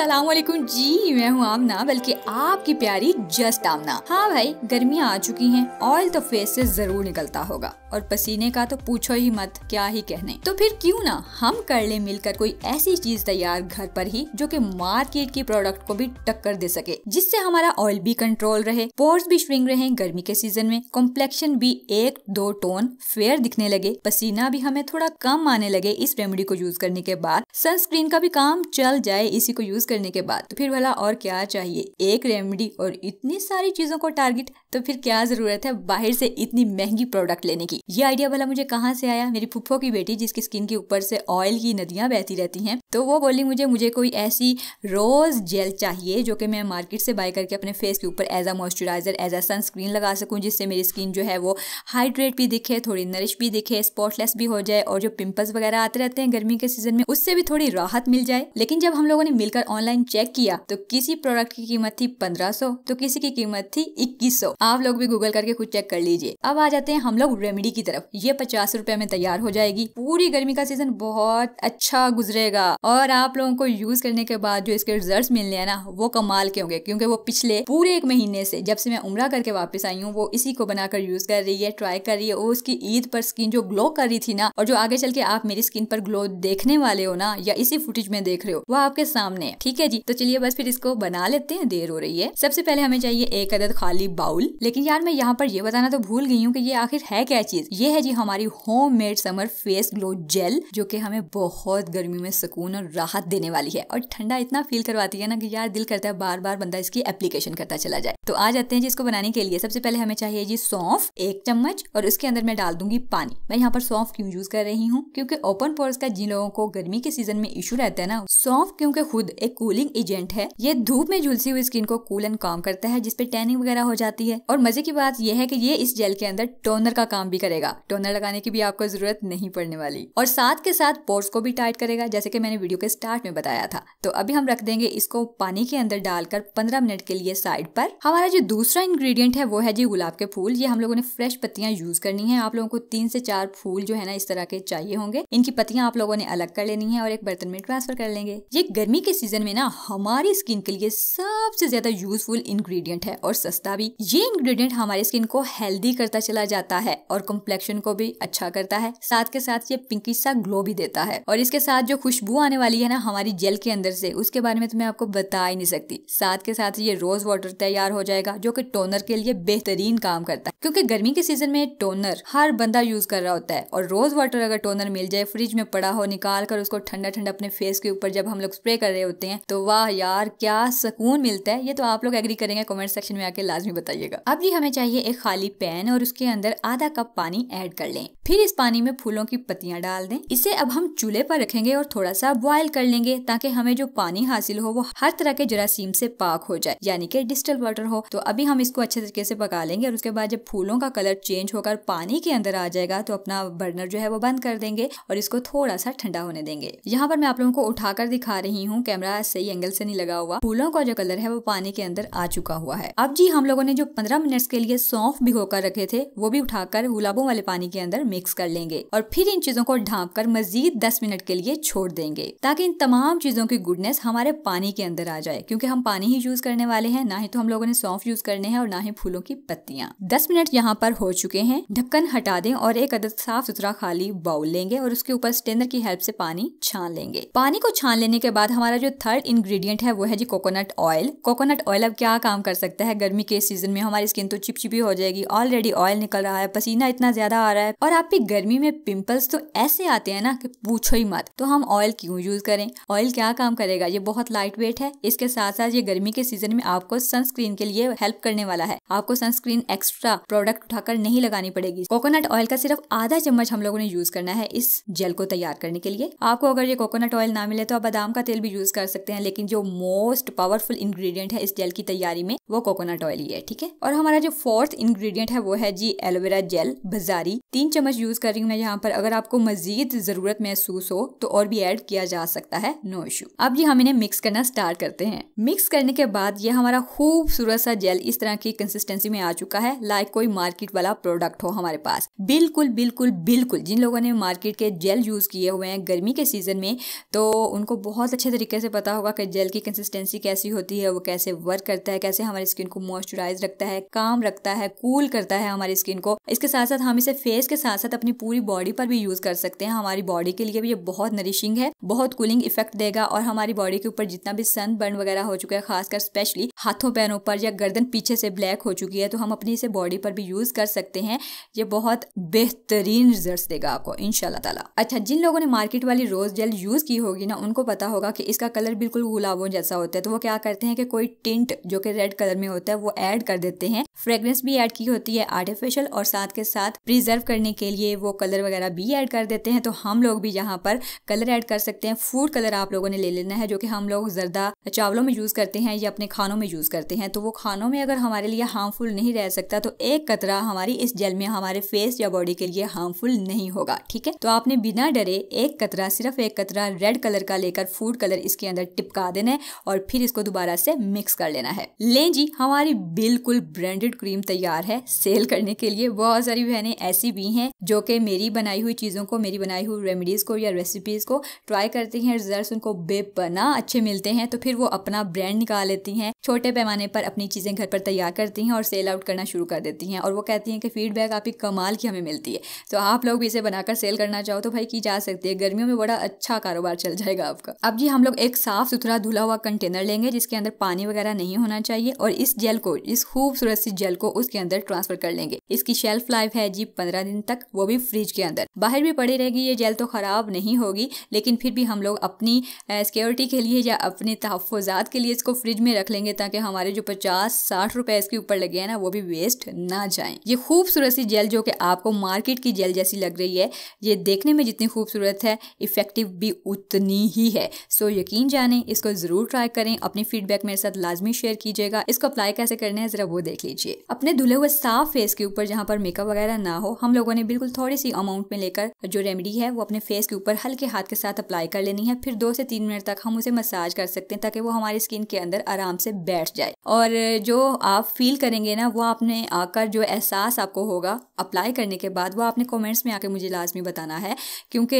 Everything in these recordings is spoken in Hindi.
असलम जी मैं हूँ आमना बल्कि आपकी प्यारी जस्ट आमना हाँ भाई गर्मियाँ आ चुकी हैं ऑयल तो फेस से जरूर निकलता होगा और पसीने का तो पूछो ही मत क्या ही कहने तो फिर क्यों ना हम कर ले मिलकर कोई ऐसी चीज तैयार घर पर ही जो कि मार्केट की प्रोडक्ट को भी टक्कर दे सके जिससे हमारा ऑयल भी कंट्रोल रहे पोर्स भी श्रिंग रहे गर्मी के सीजन में कॉम्प्लेक्शन भी एक दो टोन फेयर दिखने लगे पसीना भी हमें थोड़ा कम आने लगे इस रेमेडी को यूज करने के बाद सनस्क्रीन का भी काम चल जाए इसी को यूज यूज करने के बाद तो फिर भला और क्या चाहिए एक रेमेडी और इतनी सारी चीजों को टारगेट तो फिर क्या जरूरत है बाहर से इतनी महंगी प्रोडक्ट लेने की ये आइडिया भला मुझे कहाँ से आया मेरी फुफ्फो की बेटी जिसकी स्किन के ऊपर से ऑयल की नदियां बहती रहती हैं तो वो बोली मुझे मुझे कोई ऐसी रोज जेल चाहिए जो कि मैं मार्केट से बाय करके अपने फेस के ऊपर as a moisturiser as a sunscreen लगा सकूँ जिससे मेरी स्किन जो है वो हाइड्रेट भी दिखे थोड़ी नरिश भी दिखे स्पॉटलेस भी हो जाए और जो पिंपल्स वगैरह आते रहते हैं गर्मी के सीजन में उससे भी थोड़ी राहत मिल जाए लेकिन जब हम लोगों ने मिलकर ऑनलाइन चेक किया तो किसी प्रोडक्ट की कीमत थी पंद्रह सौ तो किसी की कीमत थी इक्कीस सौ आप लोग भी गूगल करके खुद चेक कर लीजिए अब आ जाते हैं हम लोग रेमेडी की तरफ ये पचास रूपए में तैयार हो जाएगी पूरी गर्मी का सीजन बहुत अच्छा गुजरेगा और आप लोगों को यूज करने के बाद जो इसके रिजल्ट मिलने हैं ना वो कमाल के होंगे क्योंकि वो पिछले पूरे एक महीने से जब से मैं उमरा करके वापस आई हूँ वो इसी को बनाकर यूज कर रही है ट्राई कर रही है और उसकी ईद पर स्किन जो ग्लो कर रही थी ना और जो आगे चल के आप मेरी स्किन पर ग्लो देखने वाले हो ना या इसी फुटेज में देख रहे हो वो आपके सामने ठीक है जी तो चलिए बस फिर इसको बना लेते हैं देर हो रही है सबसे पहले हमें चाहिए एक अदद खाली बाउल लेकिन यार मैं यहाँ पर ये बताना तो भूल गई हूँ कि ये आखिर है क्या चीज ये है जी हमारी home made summer face glow gel जो कि हमें बहुत गर्मी में सुकून और राहत देने वाली है और ठंडा इतना फील करवाती है ना कि यार दिल करता है बार बार बंदा इसकी एप्लीकेशन करता चला जाए तो आ जाते हैं जी इसको बनाने के लिए सबसे पहले हमें चाहिए जी सौंफ एक चम्मच और उसके अंदर मैं डाल दूंगी पानी मैं यहाँ पर सौंफ क्यों यूज कर रही हूँ क्योंकि ओपन पोर्स का जिन लोगों को गर्मी के सीजन में इशू रहता है ना सौंफ क्योंकि खुद एक कूलिंग एजेंट है ये धूप में झुलसी हुई स्किन को कूल एंड काम करता है जिसपे टैनिंग वगैरह हो जाती है और मजे की बात यह है की ये इस जेल के अंदर टोनर का काम भी करेगा टोनर लगाने की भी आपको जरूरत नहीं पड़ने वाली और साथ के साथ पोर्स को भी टाइट करेगा जैसे की मैंने वीडियो के स्टार्ट में बताया था तो अभी हम रख देंगे इसको पानी के अंदर डालकर पंद्रह मिनट के लिए साइड पर हमारा जो दूसरा इंग्रेडिएंट है वो है जी गुलाब के फूल ये हम लोगों ने फ्रेश पत्तियां यूज करनी है आप लोगों को तीन से चार फूल जो है ना इस तरह के चाहिए होंगे इनकी पत्तियां आप लोगों ने अलग कर लेनी है और एक बर्तन में ट्रांसफर कर लेंगे ये गर्मी के सीजन में ना हमारी स्किन के लिए सबसे ज्यादा यूजफुल इंग्रेडिएंट है और सस्ता भी ये इंग्रेडिएंट हमारी स्किन को हेल्दी करता चला जाता है और कम्प्लेक्शन को भी अच्छा करता है साथ के साथ ये पिंकी सा ग्लो भी देता है और इसके साथ जो खुशबू आने वाली है ना हमारी जेल के अंदर से उसके बारे में तो मैं आपको बता ही नहीं सकती साथ के साथ ये रोज वाटर तैयार हो जाएगा जो की टोनर के लिए बेहतरीन काम करता है क्यूँकी गर्मी के सीजन में टोनर हर बंदा यूज कर रहा होता है और रोज वाटर अगर टोनर मिल जाए फ्रिज में पड़ा हो निकाल कर उसको ठंडा ठंडा अपने फेस के ऊपर जब हम लोग स्प्रे कर रहे होते हैं हैं तो वाह यार क्या सुकून मिलता है ये तो आप लोग एग्री करेंगे कमेंट सेक्शन में आके लाजमी बताइएगा अब जी हमें चाहिए एक खाली पैन और उसके अंदर आधा कप पानी ऐड कर लें फिर इस पानी में फूलों की पत्तियां डाल दें इसे अब हम चूल्हे पर रखेंगे और थोड़ा सा बॉयल कर लेंगे ताकि हमें जो पानी हासिल हो वो हर तरह के जरासीम से पाक हो जाए यानी कि डिस्टल वाटर हो तो अभी हम इसको अच्छे तरीके से पका लेंगे और उसके बाद जब फूलों का कलर चेंज होकर पानी के अंदर आ जाएगा तो अपना बर्नर जो है वो बंद कर देंगे और इसको थोड़ा सा ठंडा होने देंगे यहाँ पर मैं आप लोगों को उठाकर दिखा रही हूँ कैमरा आज सही एंगल से नहीं लगा हुआ फूलों का जो कलर है वो पानी के अंदर आ चुका हुआ है अब जी हम लोगों ने जो पंद्रह मिनट्स के लिए सौंफ कर रखे थे वो भी उठाकर गुलाबों वाले पानी के अंदर मिक्स कर लेंगे और फिर इन चीजों को ढांप कर मजीद दस मिनट के लिए छोड़ देंगे ताकि इन तमाम चीजों की गुडनेस हमारे पानी के अंदर आ जाए क्यूँकी हम पानी ही यूज करने वाले हैं ना ही तो हम लोगों ने सौंफ यूज करने हैं और ना ही फूलों की पत्तियाँ दस मिनट यहाँ पर हो चुके हैं ढक्कन हटा दें और एक अदद साफ सुथरा खाली बाउल लेंगे और उसके ऊपर स्टेनर की हेल्प से पानी छान लेंगे पानी को छान लेने के बाद हमारा जो थर्ड इंग्रेडिएंट है वो है जी कोकोनट ऑयल कोकोनट ऑयल अब क्या काम कर सकता है गर्मी के सीजन में हमारी स्किन तो चिपचिपी हो जाएगी ऑलरेडी ऑयल निकल रहा है पसीना इतना ज्यादा आ रहा है और आपकी गर्मी में पिंपल्स तो ऐसे आते हैं ना कि पूछो ही मत तो हम ऑयल क्यों यूज करें ऑयल क्या काम करेगा ये बहुत लाइट वेट है इसके साथ साथ ये गर्मी के सीजन में आपको सनस्क्रीन के लिए हेल्प करने वाला है आपको सनस्क्रीन एक्स्ट्रा प्रोडक्ट उठाकर नहीं लगानी पड़ेगी कोकोनट ऑयल का सिर्फ आधा चम्मच हम लोगों ने यूज करना है इस जेल को तैयार करने के लिए आपको अगर ये कोकोनट ऑयल ना मिले तो आप बादाम का तेल भी यूज कर सकते हैं लेकिन जो मोस्ट पावरफुल इंग्रेडिएंट है इस जेल की तैयारी में वो कोकोनट ऑयल ही है ठीक है और हमारा जो फोर्थ इंग्रेडिएंट है वो है जी एलोवेरा जेल बाजारी तीन चम्मच यूज कर रही हूँ मैं यहाँ पर अगर आपको मजीद जरूरत महसूस हो तो और भी एड किया जा सकता है नो इशू अब ये हम इन्हें मिक्स करना स्टार्ट करते हैं मिक्स करने के बाद ये हमारा खूबसूरत सा जेल इस तरह की कंसिस्टेंसी में आ चुका है लाइक कोई मार्केट वाला प्रोडक्ट हो हमारे पास बिल्कुल बिल्कुल बिल्कुल जिन लोगों ने मार्केट के जेल यूज किए हुए हैं गर्मी के सीजन में तो उनको बहुत अच्छे तरीके से पता पता होगा कि जेल की कंसिस्टेंसी कैसी होती है वो कैसे वर्क करता है कैसे हमारी स्किन को मॉइस्चराइज रखता है काम रखता है कूल करता है हमारी स्किन को इसके साथ साथ हम इसे फेस के साथ साथ अपनी पूरी बॉडी पर भी यूज कर सकते हैं हमारी बॉडी के लिए भी ये बहुत नरिशिंग है बहुत कूलिंग इफेक्ट देगा और हमारी बॉडी के ऊपर जितना भी सन बर्न वगैरह हो चुका है खासकर स्पेशली हाथों पैरों पर या गर्दन पीछे से ब्लैक हो चुकी है तो हम अपनी इसे बॉडी पर भी यूज कर सकते हैं ये बहुत बेहतरीन रिजल्ट देगा आपको इनशाला अच्छा जिन लोगों ने मार्केट वाली रोज जेल यूज की होगी ना उनको पता होगा कि इसका कलर कलर बिल्कुल गुलाबों जैसा होता है तो वो क्या करते हैं कि कोई टिंट जो कि रेड कलर में होता है वो ऐड कर देते हैं फ्रेग्रेंस भी ऐड की होती है आर्टिफिशियल और साथ के साथ प्रिजर्व करने के लिए वो कलर वगैरह भी ऐड कर देते हैं तो हम लोग भी यहाँ पर कलर ऐड कर सकते हैं फूड कलर आप लोगों ने ले लेना है जो कि हम लोग जरदा चावलों में यूज़ करते हैं या अपने खानों में यूज़ करते हैं तो वो खानों में अगर हमारे लिए हार्मफुल नहीं रह सकता तो एक कतरा हमारी इस जेल में हमारे फेस या बॉडी के लिए हार्मफुल नहीं होगा ठीक है तो आपने बिना डरे एक कतरा सिर्फ एक कतरा रेड कलर का लेकर फूड कलर इसके अंदर अंदर टिपका देना है और फिर इसको दोबारा से मिक्स कर लेना है लें जी हमारी बिल्कुल ब्रांडेड क्रीम तैयार है सेल करने के लिए बहुत सारी बहनें ऐसी भी हैं जो कि मेरी बनाई हुई चीज़ों को मेरी बनाई हुई रेमेडीज़ को या रेसिपीज़ को ट्राई करती हैं रिजल्ट उनको बेपना अच्छे मिलते हैं तो फिर वो अपना ब्रांड निकाल लेती हैं छोटे पैमाने पर अपनी चीज़ें घर पर तैयार करती हैं और सेल आउट करना शुरू कर देती हैं और वो कहती हैं कि फीडबैक आपकी कमाल की हमें मिलती है तो आप लोग भी इसे बनाकर सेल करना चाहो तो भाई की जा सकती है गर्मियों में बड़ा अच्छा कारोबार चल जाएगा आपका अब जी हम लोग एक साथ साफ़ सुथरा धुला हुआ कंटेनर लेंगे जिसके अंदर पानी वगैरह नहीं होना चाहिए और इस जेल को इस खूबसूरत सी जेल को उसके अंदर ट्रांसफर कर लेंगे इसकी शेल्फ लाइफ है जी पंद्रह दिन तक वो भी फ्रिज के अंदर बाहर भी पड़ी रहेगी ये जेल तो ख़राब नहीं होगी लेकिन फिर भी हम लोग अपनी सिक्योरिटी के लिए या अपने तहफ़ात के लिए इसको फ्रिज में रख लेंगे ताकि हमारे जो पचास साठ रुपए इसके ऊपर लगे हैं ना वो भी वेस्ट ना जाए ये खूबसूरत सी जेल जो कि आपको मार्केट की जेल जैसी लग रही है ये देखने में जितनी खूबसूरत है इफ़ेक्टिव भी उतनी ही है सो यकीन जाए जाने इसको जरूर ट्राई करें अपनी फीडबैक मेरे साथ लाजमी शेयर कीजिएगा इसको अप्लाई कैसे करना है जरा वो देख लीजिए अपने धुले हुए साफ फेस के ऊपर जहाँ पर मेकअप वगैरह ना हो हम लोगों ने बिल्कुल थोड़ी सी अमाउंट में लेकर जो रेमेडी है वो अपने फेस के ऊपर हल्के हाथ के साथ अप्लाई कर लेनी है फिर दो से तीन मिनट तक हम उसे मसाज कर सकते हैं ताकि वो हमारी स्किन के अंदर आराम से बैठ जाए और जो आप फील करेंगे ना वो आपने आकर जो एहसास आपको होगा अप्लाई करने के बाद वो आपने कमेंट्स में आके मुझे लाजमी बताना है क्योंकि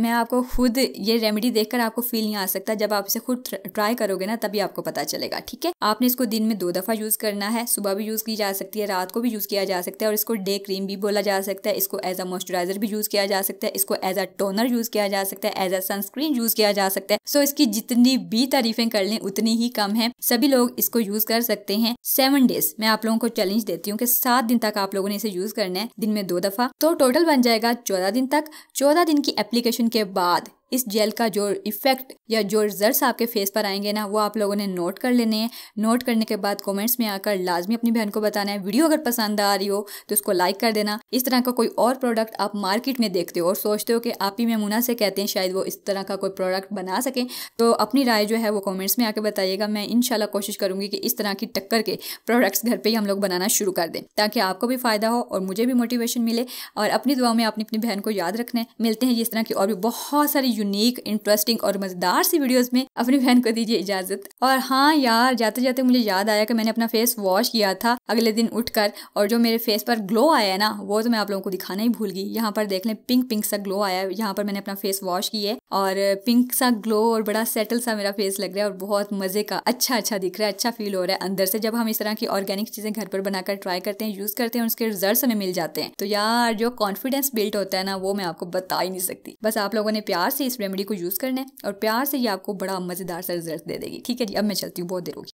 मैं आपको खुद ये रेमेडी देखकर आपको फील नहीं आ सकता जब आप इसे खुद ट्राई करोगे ना तभी आपको पता चलेगा ठीक है आपने इसको दिन में दो दफ़ा यूज़ करना है सुबह भी यूज़ की जा सकती है रात को भी यूज़ किया जा सकता है और इसको डे क्रीम भी बोला जा सकता है इसको एज अ मॉइस्चराइजर भी यूज़ किया जा सकता है इसको एज अ टोनर यूज़ किया जा सकता है एज अ सनस्क्रीन यूज़ किया जा सकता है सो इसकी जितनी भी तारीफें कर लें उतनी ही कम है सभी लोग इसको यूज़ कर सकते हैं सेवन डेज मैं आप लोगों को चैलेंज देती हूँ कि सात दिन तक आप लोगों ने इसे यूज़ करना करना है दिन में दो दफ़ा तो टोटल बन जाएगा चौदह दिन तक चौदह दिन की एप्लीकेशन के बाद इस जेल का जो इफ़ेक्ट या जो रिजल्ट्स आपके फेस पर आएंगे ना वो आप लोगों ने नोट कर लेने हैं नोट करने के बाद कमेंट्स में आकर लाजमी अपनी बहन को बताना है वीडियो अगर पसंद आ रही हो तो उसको लाइक कर देना इस तरह का कोई और प्रोडक्ट आप मार्केट में देखते हो और सोचते हो कि आप ही मेमुना से कहते हैं शायद वो इस तरह का कोई प्रोडक्ट बना सकें तो अपनी राय जो है वो कॉमेंट्स में आकर बताइएगा मैं इनशाला कोशिश करूँगी कि इस तरह की टक्कर के प्रोडक्ट्स घर पर ही हम लोग बनाना शुरू कर दें ताकि आपको भी फ़ायदा हो और मुझे भी मोटिवेशन मिले और अपनी दुआ में आपने अपनी बहन को याद रखने मिलते हैं जिस तरह की और भी बहुत सारी यूनिक इंटरेस्टिंग और मज़ेदार सी वीडियोस में अपनी बहन को दीजिए इजाज़त और हाँ यार जाते जाते मुझे याद आया कि मैंने अपना फेस वॉश किया था अगले दिन उठकर और जो मेरे फेस पर ग्लो आया है ना वो तो मैं आप लोगों को दिखाना ही भूल गई यहाँ पर देख लें पिंक पिंक सा ग्लो आया यहाँ पर मैंने अपना फेस वॉश किया है और पिंक सा ग्लो और बड़ा सेटल सा मेरा फेस लग रहा है और बहुत मज़े का अच्छा अच्छा दिख रहा है अच्छा फील हो रहा है अंदर से जब हम इस तरह की ऑर्गेनिक चीज़ें घर पर बनाकर ट्राई करते हैं यूज़ करते हैं और उसके रिजल्ट हमें मिल जाते हैं तो यार जो कॉन्फिडेंस बिल्ट होता है ना वो मैं आपको बता ही नहीं सकती बस आप लोगों ने प्यार से से इस रेमेडी को यूज़ करना है और प्यार से ये आपको बड़ा मज़ेदार सा रिजल्ट दे देगी ठीक है जी अब मैं चलती हूँ बहुत देर होगी